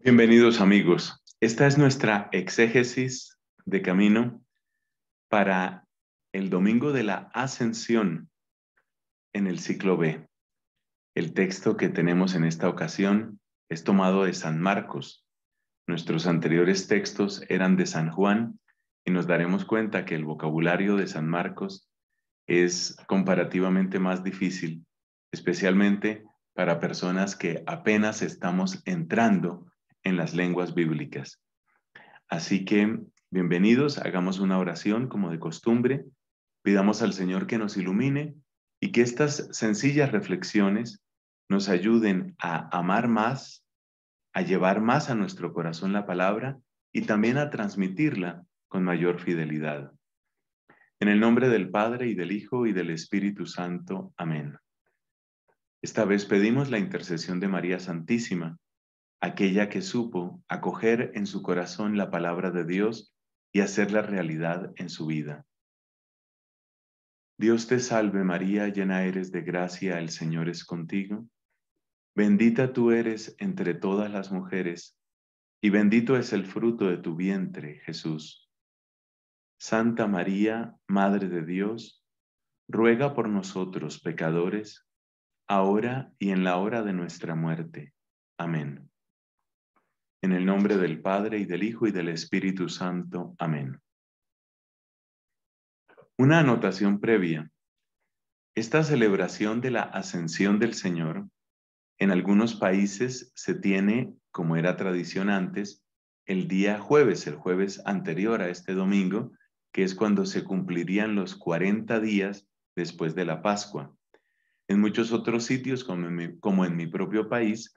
Bienvenidos amigos. Esta es nuestra exégesis de camino para el domingo de la ascensión en el ciclo B. El texto que tenemos en esta ocasión es tomado de San Marcos. Nuestros anteriores textos eran de San Juan y nos daremos cuenta que el vocabulario de San Marcos es comparativamente más difícil, especialmente para personas que apenas estamos entrando en las lenguas bíblicas. Así que, bienvenidos, hagamos una oración como de costumbre, pidamos al Señor que nos ilumine y que estas sencillas reflexiones nos ayuden a amar más, a llevar más a nuestro corazón la palabra y también a transmitirla con mayor fidelidad. En el nombre del Padre y del Hijo y del Espíritu Santo. Amén. Esta vez pedimos la intercesión de María Santísima aquella que supo acoger en su corazón la palabra de Dios y hacerla realidad en su vida. Dios te salve María, llena eres de gracia, el Señor es contigo. Bendita tú eres entre todas las mujeres, y bendito es el fruto de tu vientre, Jesús. Santa María, Madre de Dios, ruega por nosotros pecadores, ahora y en la hora de nuestra muerte. Amén. En el nombre del Padre y del Hijo y del Espíritu Santo. Amén. Una anotación previa. Esta celebración de la ascensión del Señor, en algunos países se tiene, como era tradición antes, el día jueves, el jueves anterior a este domingo, que es cuando se cumplirían los 40 días después de la Pascua. En muchos otros sitios, como en mi, como en mi propio país,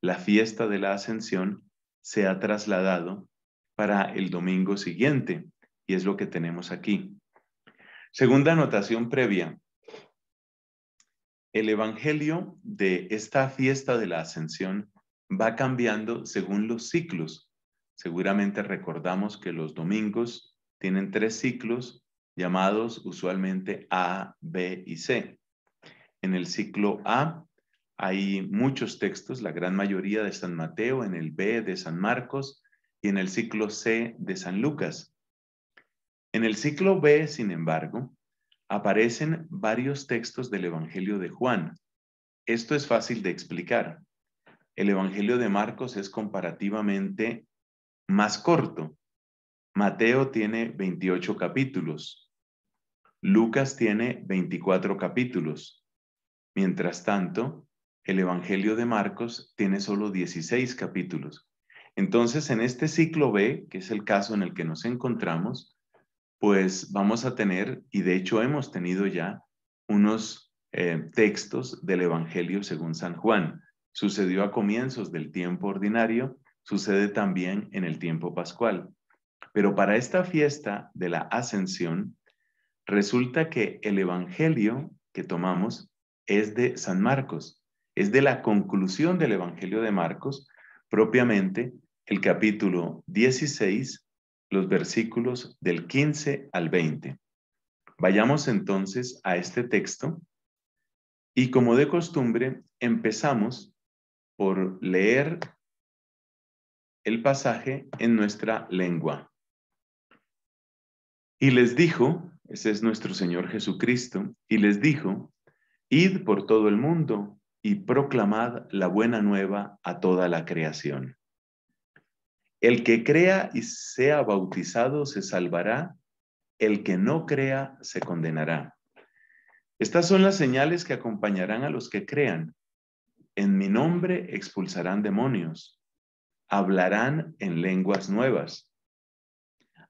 la fiesta de la ascensión se ha trasladado para el domingo siguiente y es lo que tenemos aquí. Segunda anotación previa. El Evangelio de esta fiesta de la ascensión va cambiando según los ciclos. Seguramente recordamos que los domingos tienen tres ciclos llamados usualmente A, B y C. En el ciclo A hay muchos textos, la gran mayoría de San Mateo, en el B de San Marcos y en el ciclo C de San Lucas. En el ciclo B, sin embargo, aparecen varios textos del Evangelio de Juan. Esto es fácil de explicar. El Evangelio de Marcos es comparativamente más corto. Mateo tiene 28 capítulos. Lucas tiene 24 capítulos. Mientras tanto, el Evangelio de Marcos tiene solo 16 capítulos. Entonces, en este ciclo B, que es el caso en el que nos encontramos, pues vamos a tener, y de hecho hemos tenido ya, unos eh, textos del Evangelio según San Juan. Sucedió a comienzos del tiempo ordinario, sucede también en el tiempo pascual. Pero para esta fiesta de la ascensión, resulta que el Evangelio que tomamos es de San Marcos es de la conclusión del Evangelio de Marcos, propiamente el capítulo 16, los versículos del 15 al 20. Vayamos entonces a este texto y como de costumbre empezamos por leer el pasaje en nuestra lengua. Y les dijo, ese es nuestro Señor Jesucristo, y les dijo, id por todo el mundo y proclamad la buena nueva a toda la creación. El que crea y sea bautizado se salvará, el que no crea se condenará. Estas son las señales que acompañarán a los que crean. En mi nombre expulsarán demonios, hablarán en lenguas nuevas,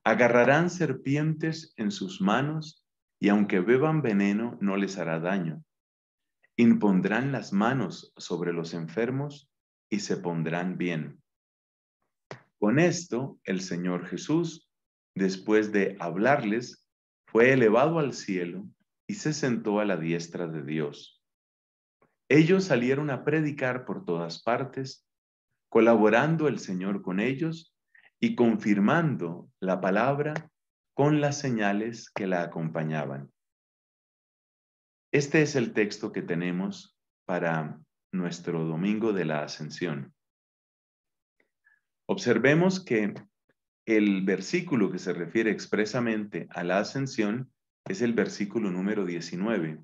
agarrarán serpientes en sus manos y aunque beban veneno no les hará daño impondrán las manos sobre los enfermos y se pondrán bien. Con esto, el Señor Jesús, después de hablarles, fue elevado al cielo y se sentó a la diestra de Dios. Ellos salieron a predicar por todas partes, colaborando el Señor con ellos y confirmando la palabra con las señales que la acompañaban. Este es el texto que tenemos para nuestro Domingo de la Ascensión. Observemos que el versículo que se refiere expresamente a la ascensión es el versículo número 19.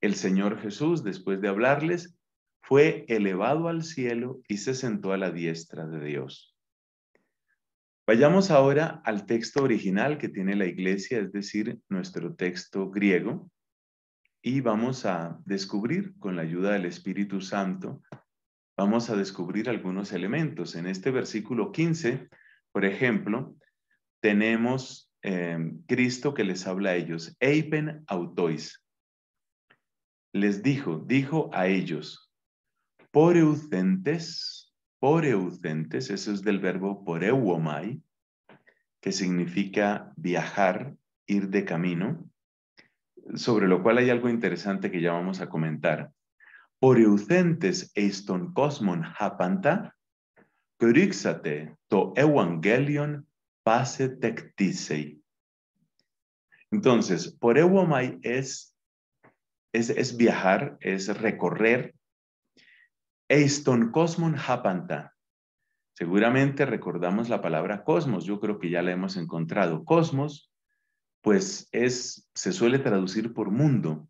El Señor Jesús, después de hablarles, fue elevado al cielo y se sentó a la diestra de Dios. Vayamos ahora al texto original que tiene la iglesia, es decir, nuestro texto griego, y vamos a descubrir con la ayuda del Espíritu Santo, vamos a descubrir algunos elementos. En este versículo 15, por ejemplo, tenemos eh, Cristo que les habla a ellos, Eipen autois. Les dijo, dijo a ellos, poreucentes, poreucentes, eso es del verbo poreuomai, que significa viajar, ir de camino, sobre lo cual hay algo interesante que ya vamos a comentar. eucentes eston cosmon japanta, kryxate to evangelion pase tectisei. Entonces, por ewomai es, es, viajar, es recorrer. Eiston cosmon hapanta. Seguramente recordamos la palabra cosmos, yo creo que ya la hemos encontrado. Cosmos pues es, se suele traducir por mundo.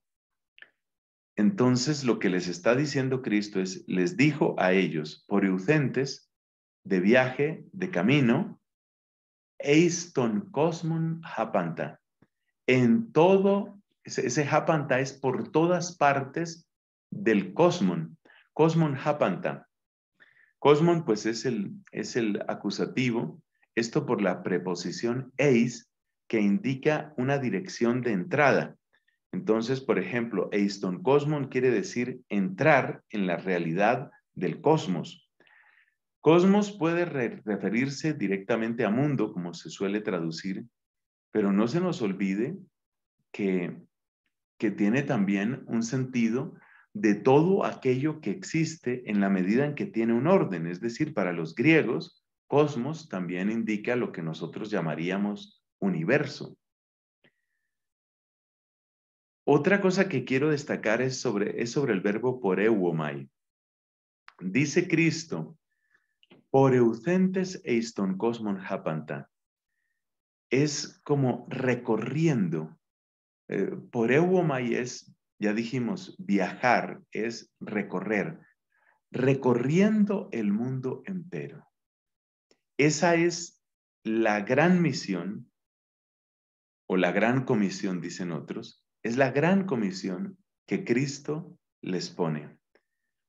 Entonces lo que les está diciendo Cristo es, les dijo a ellos, por eucentes, de viaje, de camino, eiston cosmon japanta. En todo, ese, hapanta japanta es por todas partes del cosmon. Cosmon japanta. Cosmon, pues es el, es el acusativo, esto por la preposición eis, que indica una dirección de entrada. Entonces, por ejemplo, Eiston Cosmon quiere decir entrar en la realidad del cosmos. Cosmos puede referirse directamente a mundo, como se suele traducir, pero no se nos olvide que, que tiene también un sentido de todo aquello que existe en la medida en que tiene un orden. Es decir, para los griegos, cosmos también indica lo que nosotros llamaríamos universo. Otra cosa que quiero destacar es sobre, es sobre el verbo poreuomai. Dice Cristo, eucentes eiston cosmon japanta. Es como recorriendo. Eh, poreuomai es, ya dijimos, viajar, es recorrer. Recorriendo el mundo entero. Esa es la gran misión o la gran comisión, dicen otros, es la gran comisión que Cristo les pone.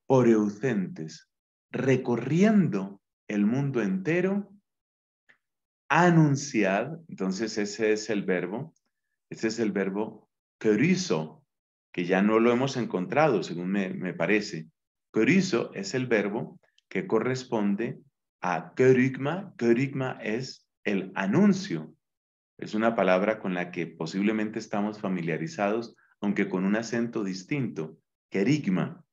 Por eucentes, recorriendo el mundo entero, anunciad, entonces ese es el verbo, ese es el verbo querizo, que ya no lo hemos encontrado, según me, me parece. Querizo es el verbo que corresponde a kerygma, kerygma es el anuncio, es una palabra con la que posiblemente estamos familiarizados, aunque con un acento distinto, querigma.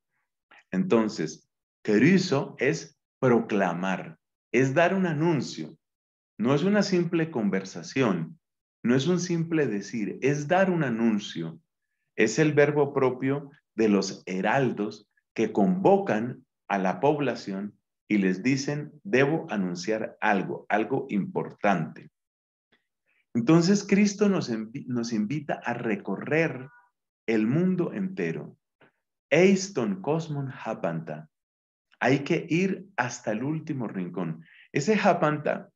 Entonces, querizo es proclamar, es dar un anuncio. No es una simple conversación, no es un simple decir, es dar un anuncio. Es el verbo propio de los heraldos que convocan a la población y les dicen, debo anunciar algo, algo importante. Entonces Cristo nos, invita a recorrer el mundo entero. Eiston Cosmon Japanta. Hay que ir hasta el último rincón. Ese Japanta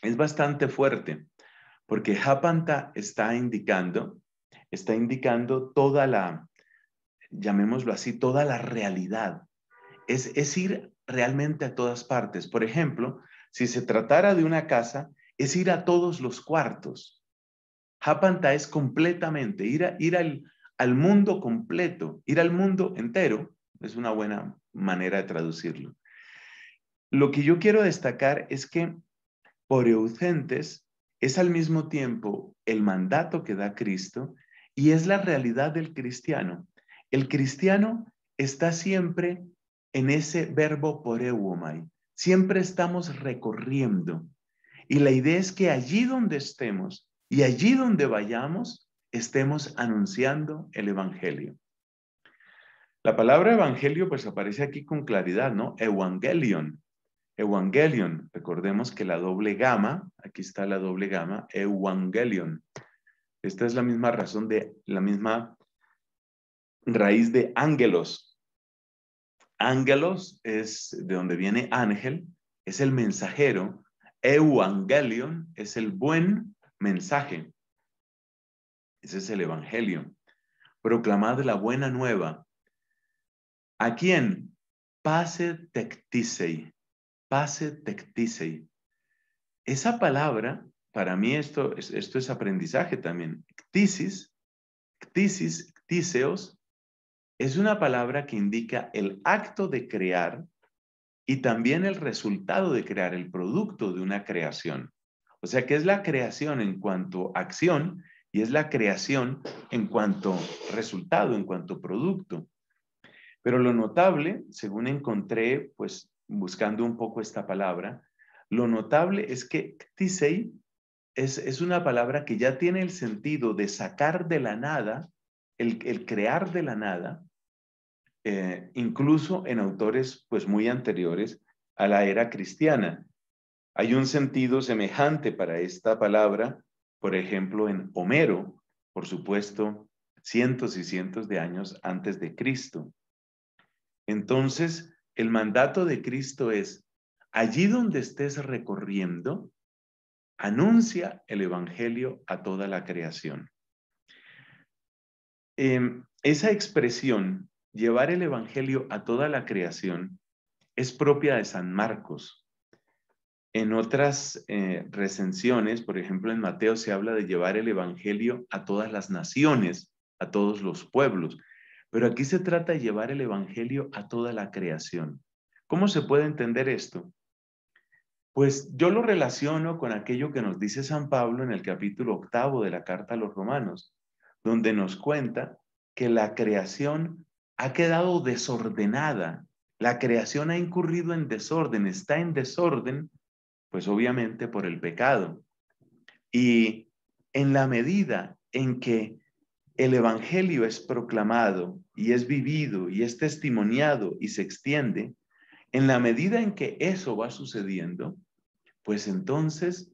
es bastante fuerte, porque Japanta está indicando, está indicando toda la, llamémoslo así, toda la realidad. es ir realmente a todas partes. Por ejemplo, si se tratara de una casa, es ir a todos los cuartos. Japanta es completamente, ir, ir al, mundo completo, ir al mundo entero, es una buena manera de traducirlo. Lo que yo quiero destacar es que por es al mismo tiempo el mandato que da Cristo y es la realidad del cristiano. El cristiano está siempre en ese verbo por Siempre estamos recorriendo, y la idea es que allí donde estemos y allí donde vayamos, estemos anunciando el Evangelio. La palabra Evangelio pues aparece aquí con claridad, ¿no? Evangelion. Evangelion. Recordemos que la doble gama, aquí está la doble gama, Evangelion. Esta es la misma razón de, la misma raíz de ángelos. Ángelos es de donde viene ángel, es el mensajero, Evangelion es el buen mensaje. Ese es el Evangelio. Proclamad la buena nueva. ¿A quién? Pase tectisei. Pase tectisei. Esa palabra, para mí esto, esto es aprendizaje también. Ctisis, ctisis, ctiseos, es una palabra que indica el acto de crear y también el resultado de crear el producto de una creación. O sea que es la creación en cuanto acción y es la creación en cuanto resultado, en cuanto producto. Pero lo notable, según encontré, pues buscando un poco esta palabra, lo notable es que Tisei es, es una palabra que ya tiene el sentido de sacar de la nada, el crear de la nada, eh, incluso en autores pues muy anteriores a la era cristiana. Hay un sentido semejante para esta palabra, por ejemplo, en Homero, por supuesto, cientos y cientos de años antes de Cristo. Entonces, el mandato de Cristo es, allí donde estés recorriendo, anuncia el Evangelio a toda la creación. Em, esa expresión llevar el Evangelio a toda la creación es propia de San Marcos. En otras eh, recensiones, por ejemplo en Mateo, se habla de llevar el Evangelio a todas las naciones, a todos los pueblos, pero aquí se trata de llevar el Evangelio a toda la creación. ¿Cómo se puede entender esto? Pues yo lo relaciono con aquello que nos dice San Pablo en el capítulo octavo de la carta a los romanos, donde nos cuenta que la creación ha quedado desordenada, la creación ha incurrido en desorden, está en desorden, pues obviamente por el pecado. Y en la medida en que el Evangelio es proclamado y es vivido y es testimoniado y se extiende, en la medida en que eso va sucediendo, pues entonces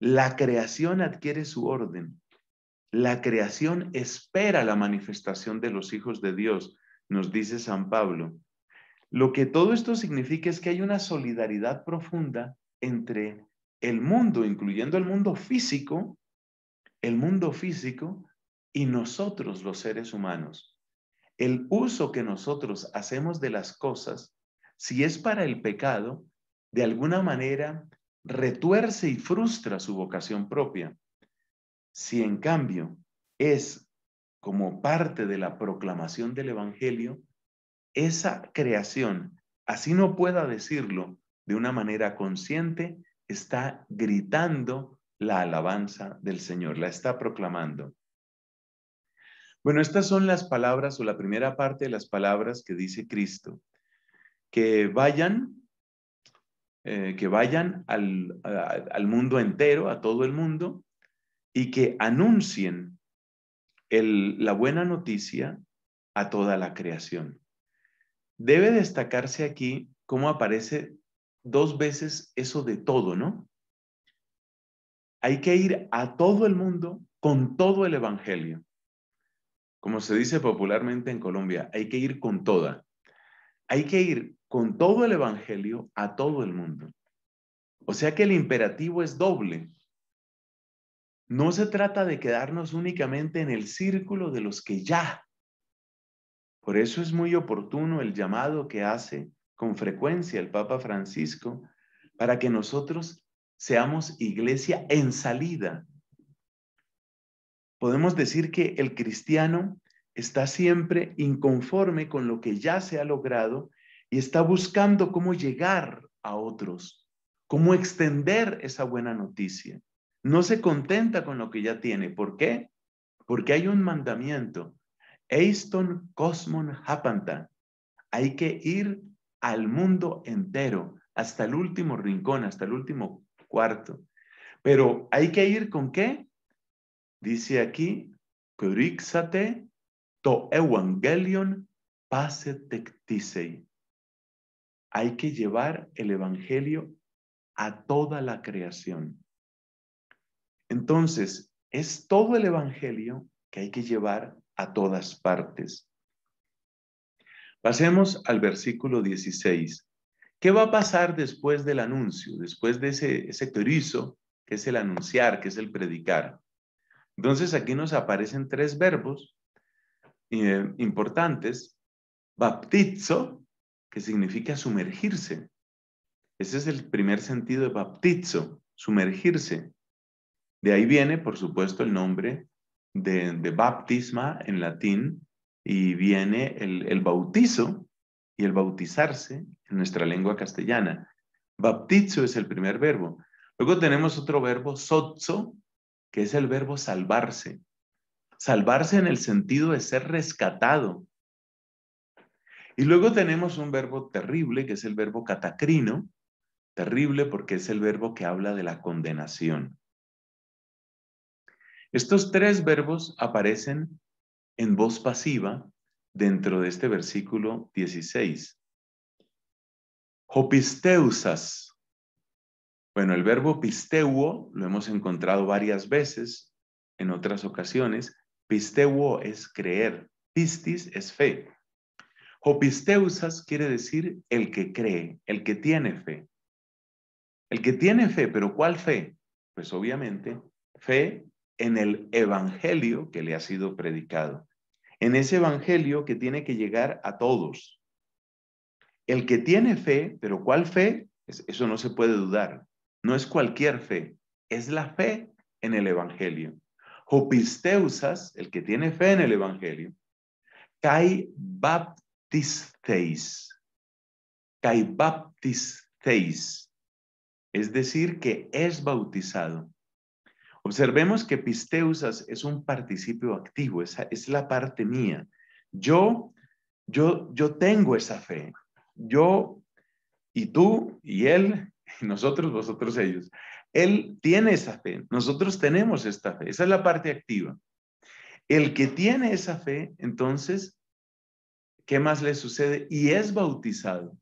la creación adquiere su orden. La creación espera la manifestación de los hijos de Dios nos dice San Pablo, lo que todo esto significa es que hay una solidaridad profunda entre el mundo, incluyendo el mundo físico, el mundo físico y nosotros los seres humanos. El uso que nosotros hacemos de las cosas, si es para el pecado, de alguna manera retuerce y frustra su vocación propia. Si en cambio es como parte de la proclamación del Evangelio, esa creación, así no pueda decirlo de una manera consciente, está gritando la alabanza del Señor, la está proclamando. Bueno, estas son las palabras o la primera parte de las palabras que dice Cristo. Que vayan, eh, que vayan al mundo entero, a todo el mundo, y que anuncien la buena noticia a toda la creación. Debe destacarse aquí cómo aparece dos veces eso de todo, ¿no? Hay que ir a todo el mundo con todo el Evangelio. Como se dice popularmente en Colombia, hay que ir con toda. Hay que ir con todo el Evangelio a todo el mundo. O sea que el imperativo es doble. No se trata de quedarnos únicamente en el círculo de los que ya. Por eso es muy oportuno el llamado que hace con frecuencia el Papa Francisco para que nosotros seamos iglesia en salida. Podemos decir que el cristiano está siempre inconforme con lo que ya se ha logrado y está buscando cómo llegar a otros, cómo extender esa buena noticia no se contenta con lo que ya tiene. ¿Por qué? Porque hay un mandamiento. Hay que ir al mundo entero, hasta el último rincón, hasta el último cuarto. Pero hay que ir con qué? Dice aquí, curixate to Evangelion pase Hay que llevar el Evangelio a toda la creación. Entonces, es todo el Evangelio que hay que llevar a todas partes. Pasemos al versículo 16. ¿Qué va a pasar después del anuncio, después de ese, ese que es el anunciar, que es el predicar? Entonces aquí nos aparecen tres verbos eh, importantes. Baptizo, que significa sumergirse. Ese es el primer sentido de baptizo, sumergirse. De ahí viene, por supuesto, el nombre de, baptisma en latín y viene el, bautizo y el bautizarse en nuestra lengua castellana. Baptizo es el primer verbo. Luego tenemos otro verbo, sotzo, que es el verbo salvarse. Salvarse en el sentido de ser rescatado. Y luego tenemos un verbo terrible, que es el verbo catacrino. Terrible porque es el verbo que habla de la condenación. Estos tres verbos aparecen en voz pasiva dentro de este versículo 16. Hopisteusas. Bueno, el verbo pisteuo lo hemos encontrado varias veces en otras ocasiones. Pisteuo es creer. Pistis es fe. Hopisteusas quiere decir el que cree, el que tiene fe. El que tiene fe, pero ¿cuál fe? Pues obviamente fe en el evangelio que le ha sido predicado, en ese evangelio que tiene que llegar a todos. El que tiene fe, pero ¿cuál fe? Eso no se puede dudar. No es cualquier fe, es la fe en el evangelio. Hopisteusas, el que tiene fe en el evangelio, kai baptisteis. Kai baptisteis. Es decir, que es bautizado. Observemos que pisteusas es un participio activo, es la parte mía. Yo, yo, yo tengo esa fe. Yo y tú y él y nosotros, vosotros, ellos. Él tiene esa fe, nosotros tenemos esta fe, esa es la parte activa. El que tiene esa fe, entonces, ¿qué más le sucede? Y es bautizado.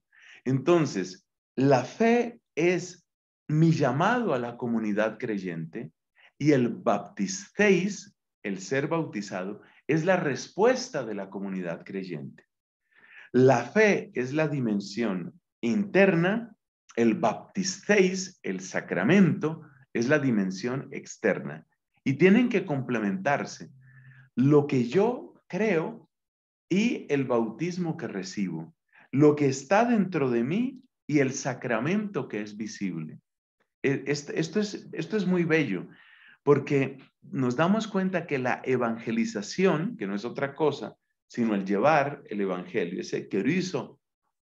Entonces, la fe es mi llamado a la comunidad creyente, y el baptisteis, el ser bautizado, es la respuesta de la comunidad creyente. La fe es la dimensión interna, el baptisteis, el sacramento, es la dimensión externa. Y tienen que complementarse lo que yo creo y el bautismo que recibo, lo que está dentro de mí y el sacramento que es visible. E, este, esto es, esto es muy bello porque nos damos cuenta que la evangelización, que no es otra cosa, sino el llevar el evangelio, ese querizo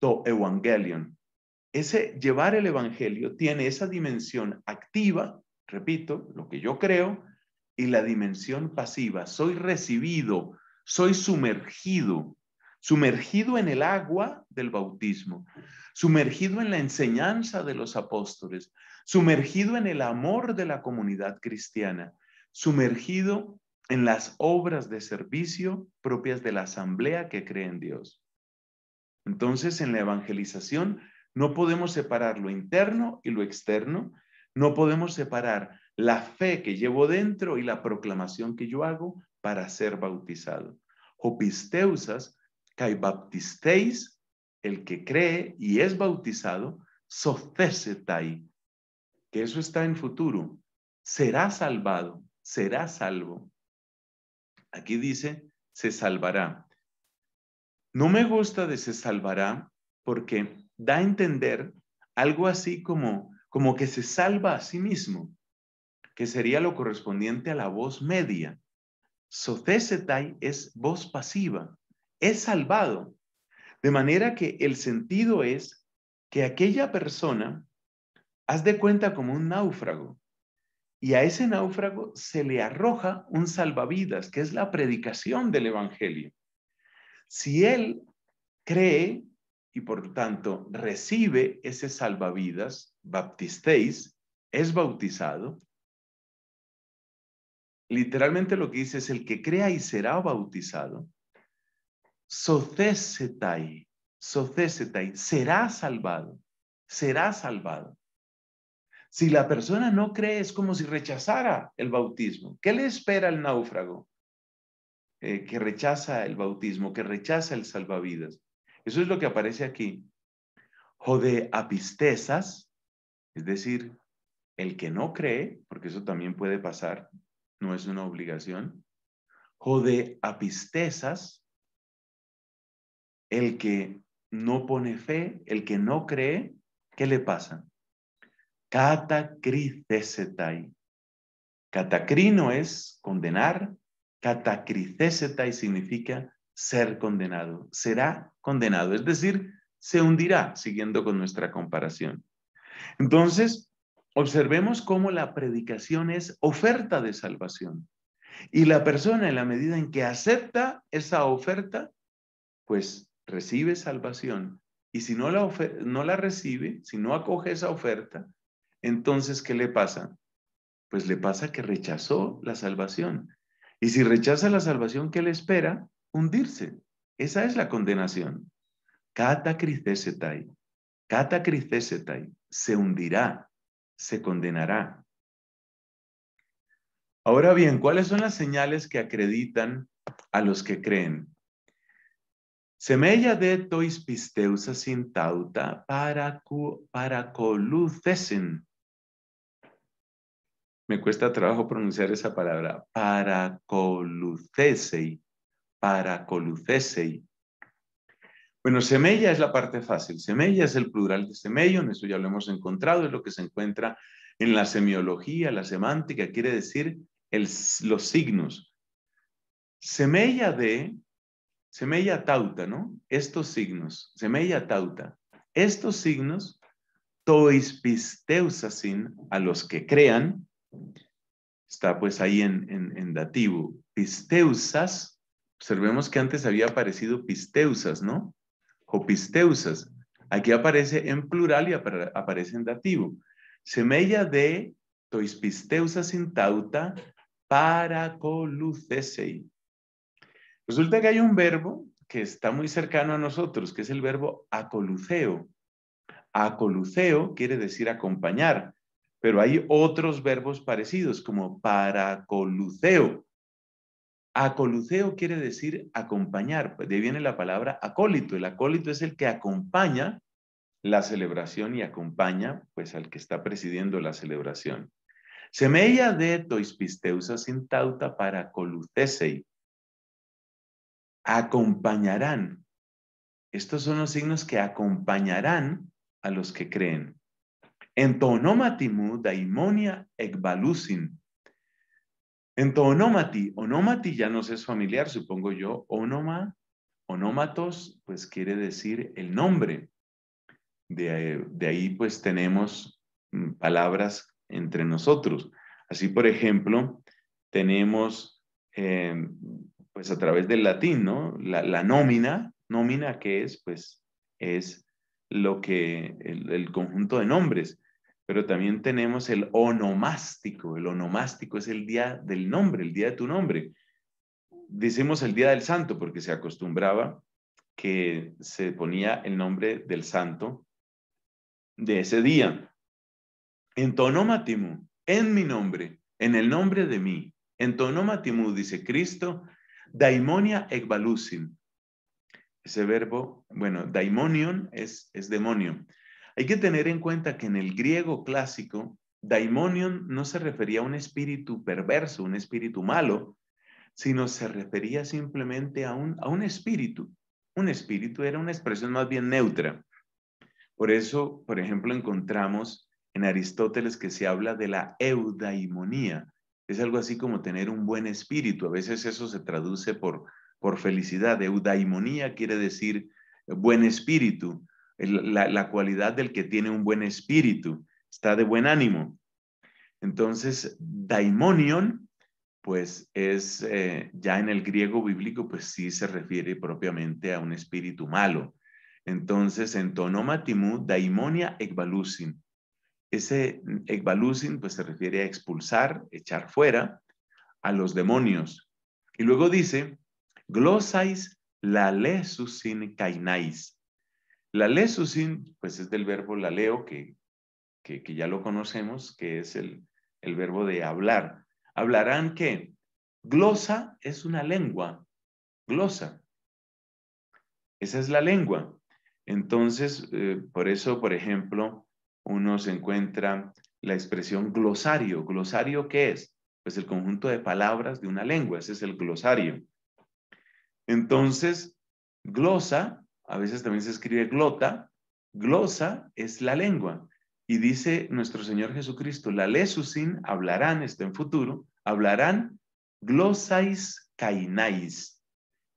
to evangelion, ese llevar el evangelio tiene esa dimensión activa, repito, lo que yo creo, y la dimensión pasiva. Soy recibido, soy sumergido, sumergido en el agua del bautismo, sumergido en la enseñanza de los apóstoles, sumergido en el amor de la comunidad cristiana, sumergido en las obras de servicio propias de la asamblea que cree en Dios. Entonces, en la evangelización no podemos separar lo interno y lo externo, no podemos separar la fe que llevo dentro y la proclamación que yo hago para ser bautizado. Hopisteusas, kai baptisteis, el que cree y es bautizado, socesetai, que eso está en futuro, será salvado, será salvo. Aquí dice, se salvará. No me gusta de se salvará porque da a entender algo así como, como que se salva a sí mismo, que sería lo correspondiente a la voz media. Sotesetai es voz pasiva, es salvado. De manera que el sentido es que aquella persona haz de cuenta como un náufrago. Y a ese náufrago se le arroja un salvavidas, que es la predicación del Evangelio. Si él cree y por tanto recibe ese salvavidas, baptisteis, es bautizado, literalmente lo que dice es el que crea y será bautizado, socesetai, socesetai, será salvado, será salvado. Si la persona no cree, es como si rechazara el bautismo. ¿Qué le espera al náufrago eh, que rechaza el bautismo, que rechaza el salvavidas? Eso es lo que aparece aquí. Jode apistezas, es decir, el que no cree, porque eso también puede pasar, no es una obligación, Jode apistezas, el que no pone fe, el que no cree, ¿qué le pasa? catacricesetai. Catacrino es condenar, catacricesetai significa ser condenado, será condenado, es decir, se hundirá, siguiendo con nuestra comparación. Entonces, observemos cómo la predicación es oferta de salvación. Y la persona, en la medida en que acepta esa oferta, pues recibe salvación. Y si no la, no la recibe, si no acoge esa oferta, entonces, ¿qué le pasa? Pues le pasa que rechazó la salvación. Y si rechaza la salvación, ¿qué le espera? Hundirse. Esa es la condenación. Kata krisesetai. Se hundirá. Se condenará. Ahora bien, ¿cuáles son las señales que acreditan a los que creen? Semella de tois pisteusa sin tauta para, para colucesen me cuesta trabajo pronunciar esa palabra, paracolucesei, paracolucesei. Bueno, semella es la parte fácil, semella es el plural de en eso ya lo hemos encontrado, es lo que se encuentra en la semiología, la semántica, quiere decir los signos. Semella de, semella tauta, ¿no? Estos signos, semella tauta. Estos signos, tois pisteusasin, a los que crean, Está pues ahí en, dativo. Pisteusas, observemos que antes había aparecido pisteusas, ¿no? O pisteusas. Aquí aparece en plural y aparece en dativo. Semella de toispisteusas sintauta para colucesei. Resulta que hay un verbo que está muy cercano a nosotros, que es el verbo acoluceo. Acoluceo quiere decir acompañar pero hay otros verbos parecidos como paracoluceo. Acoluceo quiere decir acompañar, pues, de ahí viene la palabra acólito. El acólito es el que acompaña la celebración y acompaña pues al que está presidiendo la celebración. Semella de toispisteusa sin tauta para Acompañarán. Estos son los signos que acompañarán a los que creen. Entonómati daimonia ekbalusin. Entonomati, onomati ya nos es familiar, supongo yo. Onoma, onomatos, pues quiere decir el nombre. De, ahí pues tenemos mm, palabras entre nosotros. Así, por ejemplo, tenemos em, pues a través del latín, ¿no? La, nómina, nómina que es pues es lo que el conjunto de nombres. Pero también tenemos el onomástico. El onomástico es el día del nombre, el día de tu nombre. Decimos el día del santo porque se acostumbraba que se ponía el nombre del santo de ese día. En tonómatimu, en mi nombre, en el nombre de mí. En tonómatimu dice Cristo, daimonia ekbalusin. Ese verbo, bueno, daimonion es, es demonio. Hay que tener en cuenta que en el griego clásico, daimonion no se refería a un espíritu perverso, un espíritu malo, sino se refería simplemente a un, espíritu. Un espíritu era una expresión más bien neutra. Por eso, por ejemplo, encontramos en Aristóteles que se habla de la eudaimonía. Es algo así como tener un buen espíritu. A veces eso se traduce por, por felicidad. Eudaimonía quiere decir buen espíritu la, cualidad del que tiene un buen espíritu, está de buen ánimo. Entonces, daimonion, pues es eh, ya en el griego bíblico, pues sí se refiere propiamente a un espíritu malo. Entonces, en tonomatimu, daimonia ekbalusin. Ese ekbalusin, pues se refiere a expulsar, echar fuera a los demonios. Y luego dice, glosais la lesusin kainais. La lesusin, pues es del verbo la leo que, que ya lo conocemos, que es el, verbo de hablar. ¿Hablarán que Glosa es una lengua. Glosa. Esa es la lengua. Entonces, eh, por eso, por ejemplo, uno se encuentra la expresión glosario. ¿Glosario qué es? Pues el conjunto de palabras de una lengua. Ese es el glosario. Entonces, glosa a veces también se escribe glota, glosa es la lengua. Y dice nuestro Señor Jesucristo, la lesusin hablarán, esto en futuro, hablarán glosais cainais,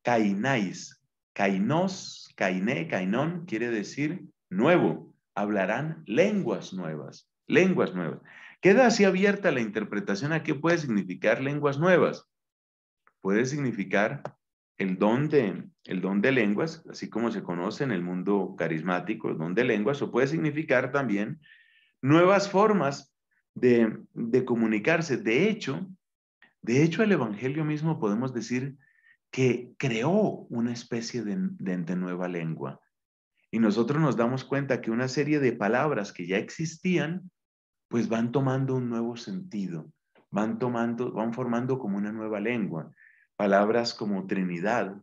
cainais, kainos, kainé, cainón, quiere decir nuevo, hablarán lenguas nuevas, lenguas nuevas. Queda así abierta la interpretación a qué puede significar lenguas nuevas. Puede significar el don, de, lenguas, así como se conoce en el mundo carismático, el don de lenguas, o puede significar también nuevas formas de, comunicarse. De hecho, de hecho, el Evangelio mismo podemos decir que creó una especie de, de, nueva lengua. Y nosotros nos damos cuenta que una serie de palabras que ya existían, pues van tomando un nuevo sentido, van tomando, van formando como una nueva lengua. Palabras como Trinidad,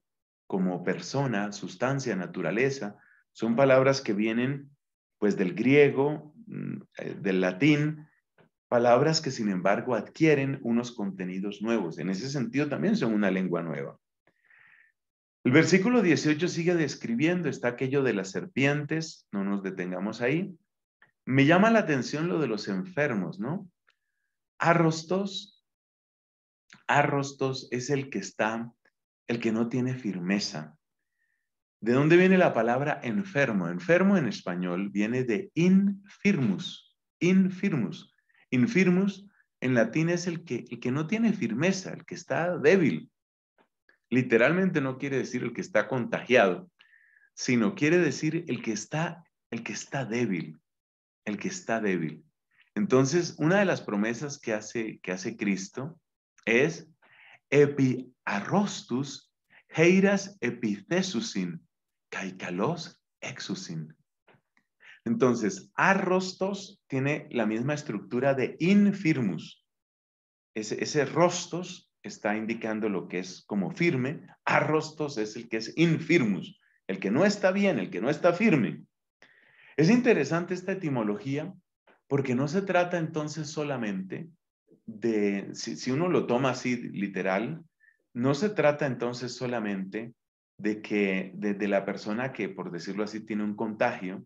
como persona, sustancia, naturaleza, son palabras que vienen pues del griego, mm, eh, del latín, palabras que sin embargo adquieren unos contenidos nuevos. En ese sentido también son una lengua nueva. El versículo 18 sigue describiendo, está aquello de las serpientes, no nos detengamos ahí. Me llama la atención lo de los enfermos, ¿no? Arrostos Arrostos es el que está, el que no tiene firmeza. ¿De dónde viene la palabra enfermo? Enfermo en español viene de infirmus, infirmus. Infirmus en latín es el que, que no tiene firmeza, el que está débil. Literalmente no quiere decir el que está contagiado, sino quiere decir el que está, el que está débil, el que está débil. Entonces, una de las promesas que hace, que hace Cristo es epiarrostus heiras epithesusin caicalos exusin. Entonces, arrostos tiene la misma estructura de infirmus. Ese, ese rostos está indicando lo que es como firme. Arrostos es el que es infirmus, el que no está bien, el que no está firme. Es interesante esta etimología porque no se trata entonces solamente de, si, uno lo toma así literal, no se trata entonces solamente de que de, la persona que, por decirlo así, tiene un contagio,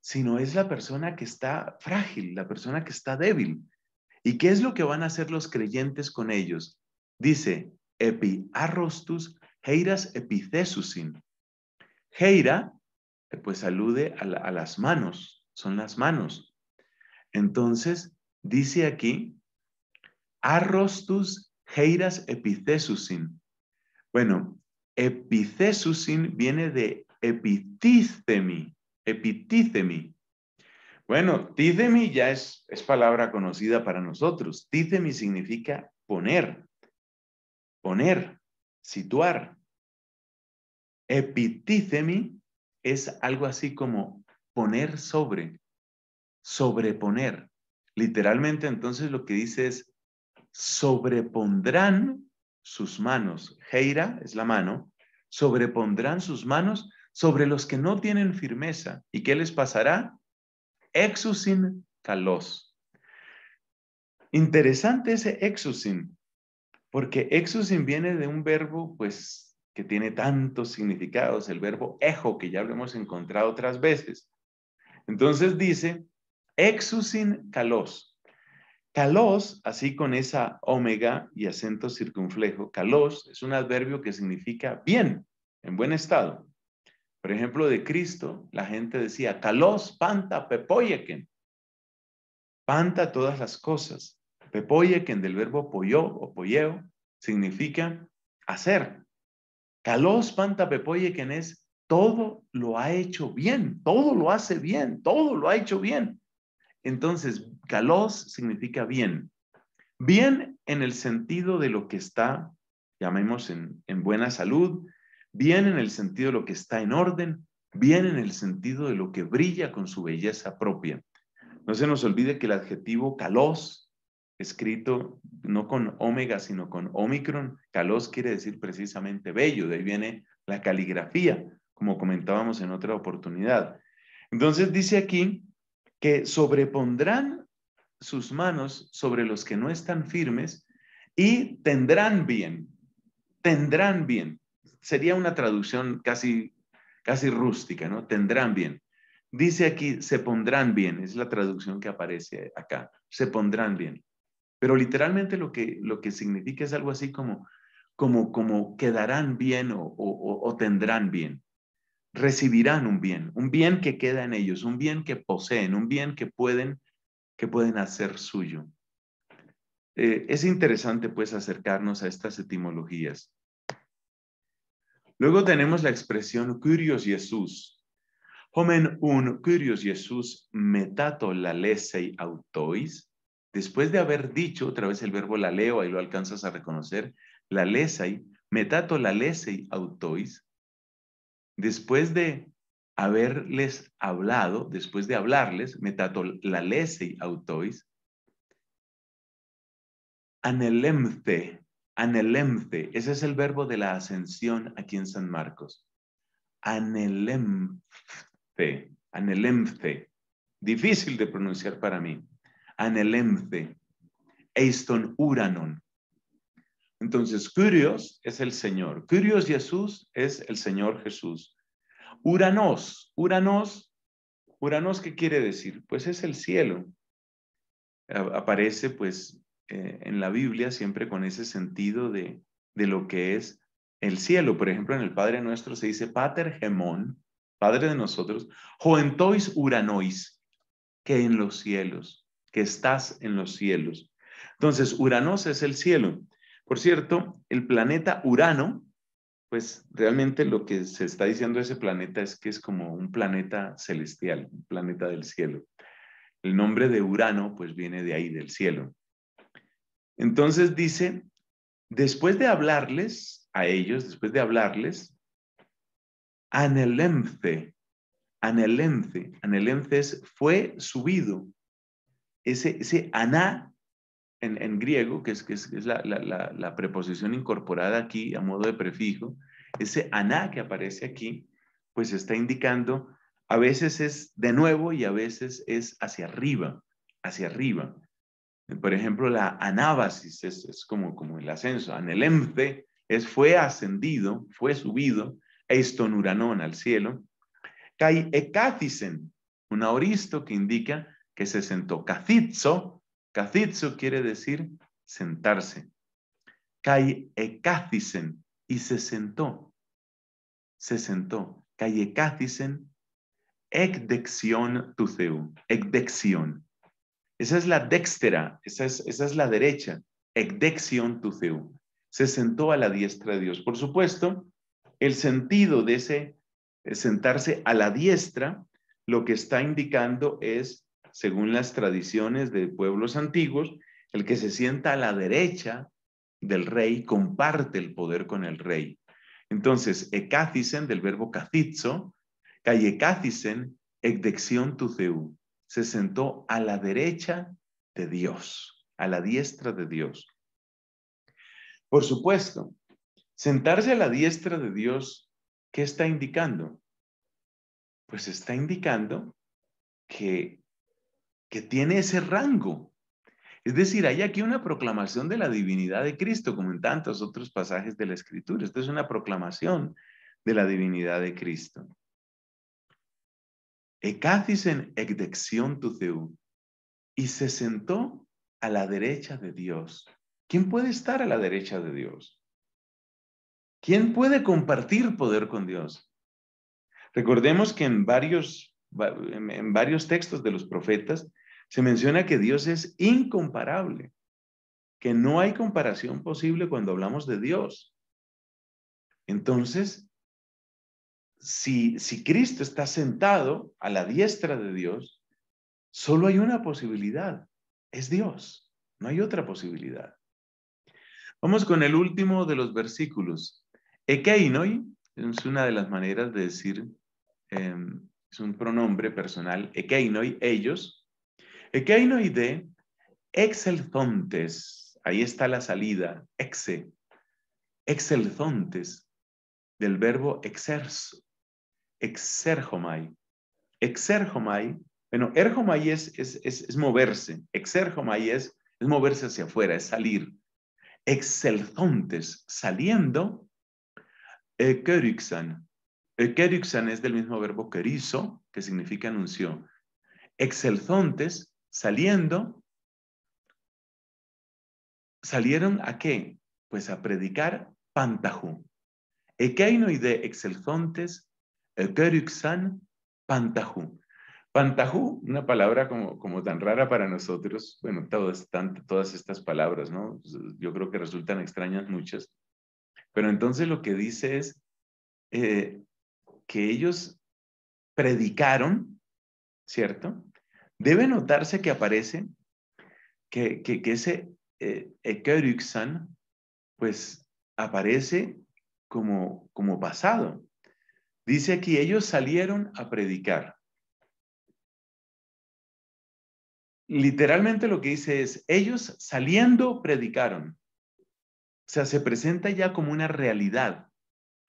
sino es la persona que está frágil, la persona que está débil. ¿Y qué es lo que van a hacer los creyentes con ellos? Dice, epi arrostus heiras epicesusin. Heira, eh, pues alude a las manos, son las manos. Entonces, dice aquí Arrostus heiras epicesusin. Bueno, epicesusin viene de epitícemi, epitícemi. Bueno, tizemi ya es, es palabra conocida para nosotros. Tizemi significa poner, poner, situar. Epitícemi es algo así como poner sobre, sobreponer. Literalmente entonces lo que dice es sobrepondrán sus manos, Heira es la mano, sobrepondrán sus manos sobre los que no tienen firmeza. ¿Y qué les pasará? Exusin calos. Interesante ese exusin, porque exusin viene de un verbo, pues, que tiene tantos significados, el verbo ejo, que ya lo hemos encontrado otras veces. Entonces dice, exusin calos. Calos, así con esa omega y acento circunflejo, calos es un adverbio que significa bien, en buen estado. Por ejemplo, de Cristo, la gente decía, calos panta pepoyeken. Panta todas las cosas. Pepoyeken del verbo pollo o polleo significa hacer. Calos panta pepoyeken es todo lo ha hecho bien, todo lo hace bien, todo lo ha hecho bien. Entonces, Kalos significa bien. Bien en el sentido de lo que está, llamemos en, en buena salud, bien en el sentido de lo que está en orden, bien en el sentido de lo que brilla con su belleza propia. No se nos olvide que el adjetivo kalos, escrito no con omega, sino con omicron, kalos quiere decir precisamente bello, de ahí viene la caligrafía, como comentábamos en otra oportunidad. Entonces dice aquí que sobrepondrán sus manos sobre los que no están firmes y tendrán bien, tendrán bien. Sería una traducción casi, casi rústica, ¿no? Tendrán bien. Dice aquí, se pondrán bien, es la traducción que aparece acá, se pondrán bien. Pero literalmente lo que, lo que significa es algo así como, como, como quedarán bien o, o tendrán bien. Recibirán un bien, un bien que queda en ellos, un bien que poseen, un bien que pueden que pueden hacer suyo. Eh, es interesante pues acercarnos a estas etimologías. Luego tenemos la expresión curios Jesús. Homen un curios Jesús metato la lesei autois. Después de haber dicho, otra vez el verbo la leo, ahí lo alcanzas a reconocer, la lesei, metato la lesei autois. Después de haberles hablado, después de hablarles, metatolalesi autois, anelemte, anelemte, ese es el verbo de la ascensión aquí en San Marcos. Anelemte, anelemte, difícil de pronunciar para mí, anelemte, eiston uranon. Entonces, curios es el Señor, curios Jesús es el Señor Jesús. Uranos, Uranos, Uranos, ¿qué quiere decir? Pues es el cielo. Aparece pues eh, en la Biblia siempre con ese sentido de, de lo que es el cielo. Por ejemplo, en el Padre Nuestro se dice Pater Gemón, Padre de nosotros, Joentois Uranois, que en los cielos, que estás en los cielos. Entonces, Uranos es el cielo. Por cierto, el planeta Urano pues realmente lo que se está diciendo de ese planeta es que es como un planeta celestial, un planeta del cielo. El nombre de Urano pues viene de ahí, del cielo. Entonces dice, después de hablarles a ellos, después de hablarles, Anelemce, Anelemce, Anelemce fue subido. Ese, ese aná en, griego, que es, la, preposición incorporada aquí a modo de prefijo, ese aná que aparece aquí, pues está indicando, a veces es de nuevo y a veces es hacia arriba, hacia arriba. Por ejemplo, la anábasis es, como, como el ascenso, anelemte es fue ascendido, fue subido, eistonuranón al cielo, kai ekathisen, un auristo que indica que se sentó, cacitzo, Kazitsu quiere decir sentarse. Kai y se sentó. Se sentó. Kai ekathisen tuceu, ekdexion. Esa es la dextera, esa es, la derecha, ekdexion tuceu. Se sentó a la diestra de Dios. Por supuesto, el sentido de ese eh, sentarse a la diestra, lo que está indicando es según las tradiciones de pueblos antiguos, el que se sienta a la derecha del rey comparte el poder con el rey. Entonces, ekathisen del verbo cacizo, callecácisen, ecdexión tuceu, se sentó a la derecha de Dios, a la diestra de Dios. Por supuesto, sentarse a la diestra de Dios, ¿qué está indicando? Pues está indicando que que tiene ese rango. Es decir, hay aquí una proclamación de la divinidad de Cristo, como en tantos otros pasajes de la Escritura. Esto es una proclamación de la divinidad de Cristo. Ecacis en ecdexión y se sentó a la derecha de Dios. ¿Quién puede estar a la derecha de Dios? ¿Quién puede compartir poder con Dios? Recordemos que en varios, en varios textos de los profetas se menciona que Dios es incomparable, que no hay comparación posible cuando hablamos de Dios. Entonces, si, Cristo está sentado a la diestra de Dios, solo hay una posibilidad, es Dios, no hay otra posibilidad. Vamos con el último de los versículos. Ekeinoi es una de las maneras de decir, em, es un pronombre personal, Ekeinoi, ellos, Ekeinoide, excelzontes ahí está la salida, exe, exelzontes, del verbo exerso exerjomai. Exerjomai, bueno, erjomai es, es, es, moverse, exerjomai es, moverse hacia afuera, es salir. excelzontes saliendo, ekeruxan. Ekeruxan es del mismo verbo querizo que significa anunció. excelzontes saliendo, ¿salieron a qué? Pues a predicar Pantajú. de exelzontes, ekeruxan, Pantajú. Pantajú, una palabra como, como, tan rara para nosotros, bueno, todas, estas palabras, ¿no? Yo creo que resultan extrañas muchas, pero entonces lo que dice es eh, que ellos predicaron, ¿cierto? Debe notarse que aparece que, ese eh, pues aparece como, como pasado. Dice aquí, ellos salieron a predicar. Literalmente lo que dice es, ellos saliendo predicaron. O sea, se presenta ya como una realidad,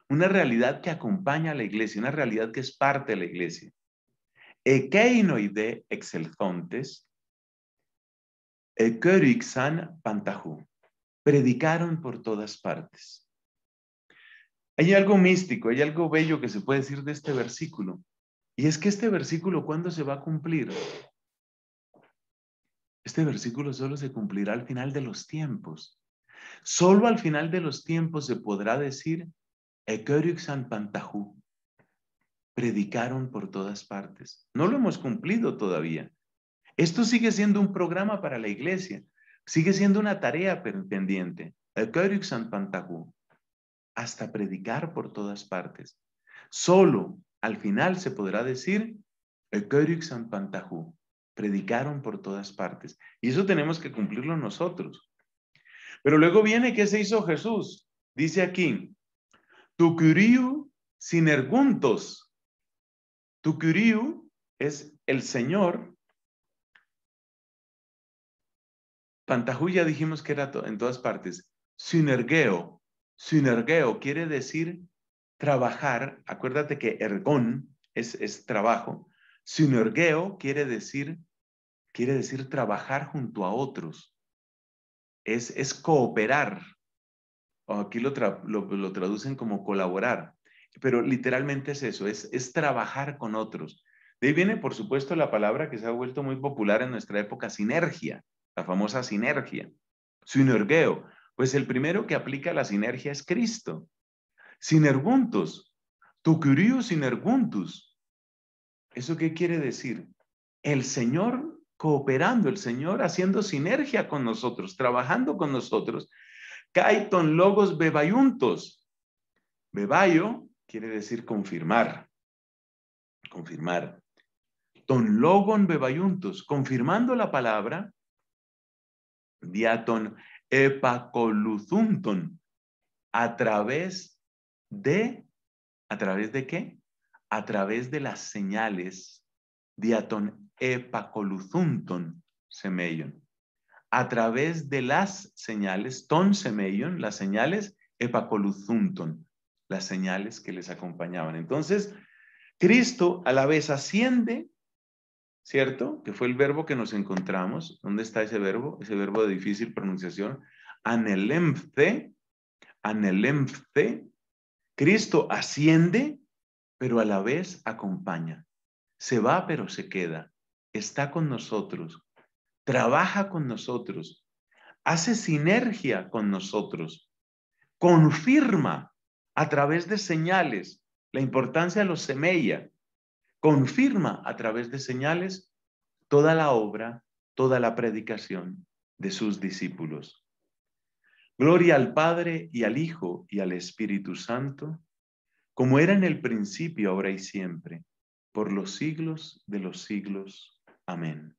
una realidad que acompaña a la iglesia, una realidad que es parte de la iglesia ekeinoide Excelzontes, ekerixan pantajú. Predicaron por todas partes. Hay algo místico, hay algo bello que se puede decir de este versículo. Y es que este versículo, ¿cuándo se va a cumplir? Este versículo solo se cumplirá al final de los tiempos. Solo al final de los tiempos se podrá decir Ekerixan Pantajú predicaron por todas partes. No lo hemos cumplido todavía. Esto sigue siendo un programa para la iglesia, sigue siendo una tarea pendiente. Hasta predicar por todas partes. Solo al final se podrá decir, predicaron por todas partes. Y eso tenemos que cumplirlo nosotros. Pero luego viene, ¿qué se hizo Jesús? Dice aquí, Tu sin sinerguntos Tukuriu es el Señor. Pantajú dijimos que era en todas partes. Sinergueo. Sinergueo quiere decir trabajar. Acuérdate que ergón es, trabajo. Sinergueo quiere decir, quiere decir trabajar junto a otros. Es, cooperar. aquí lo, lo traducen como colaborar pero literalmente es eso, es, trabajar con otros. De ahí viene, por supuesto, la palabra que se ha vuelto muy popular en nuestra época, sinergia, la famosa sinergia, sinergueo. Pues el primero que aplica la sinergia es Cristo. Sinerguntos, tu curio sinerguntus. ¿Eso qué quiere decir? El Señor cooperando, el Señor haciendo sinergia con nosotros, trabajando con nosotros. Caiton logos bebayuntos. Bebayo quiere decir confirmar. Confirmar. Ton logon bebayuntos, confirmando la palabra. Diaton epacoluzunton, a través de, ¿a través de qué? A través de las señales. Diaton epacoluzunton, semellon. A través de las señales, ton semellon, las señales epacoluzunton las señales que les acompañaban. Entonces, mm. Cristo a la vez asciende, ¿cierto? Que fue el verbo que nos encontramos. ¿Dónde está ese verbo? Ese verbo de difícil pronunciación. Anelempte, anelempte. Cristo asciende, pero a la vez acompaña. Se va, pero se queda. Está con nosotros. Trabaja con nosotros. Hace sinergia con nosotros. Confirma a través de señales la importancia de los semella, confirma a través de señales toda la obra, toda la predicación de sus discípulos. Gloria al Padre y al Hijo y al Espíritu Santo, como era en el principio, ahora y siempre, por los siglos de los siglos. Amén.